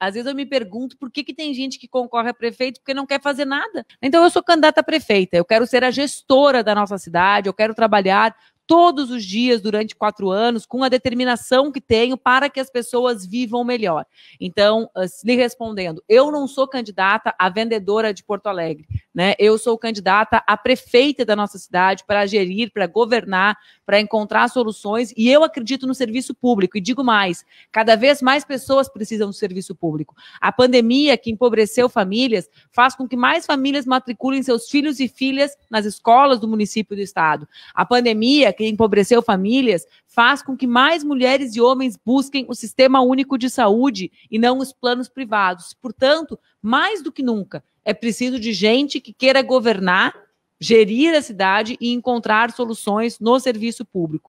Às vezes eu me pergunto por que, que tem gente que concorre a prefeito porque não quer fazer nada. Então eu sou candidata a prefeita, eu quero ser a gestora da nossa cidade, eu quero trabalhar todos os dias durante quatro anos com a determinação que tenho para que as pessoas vivam melhor. Então, ah, lhe respondendo, eu não sou candidata a vendedora de Porto Alegre. Né? Eu sou candidata a prefeita da nossa cidade para gerir, para governar, para encontrar soluções e eu acredito no serviço público. E digo mais: cada vez mais pessoas precisam do serviço público. A pandemia, que empobreceu famílias, faz com que mais famílias matriculem seus filhos e filhas nas escolas do município e do estado. A pandemia, que empobreceu famílias, faz com que mais mulheres e homens busquem o sistema único de saúde e não os planos privados. Portanto, mais do que nunca, é preciso de gente que queira governar, gerir a cidade e encontrar soluções no serviço público.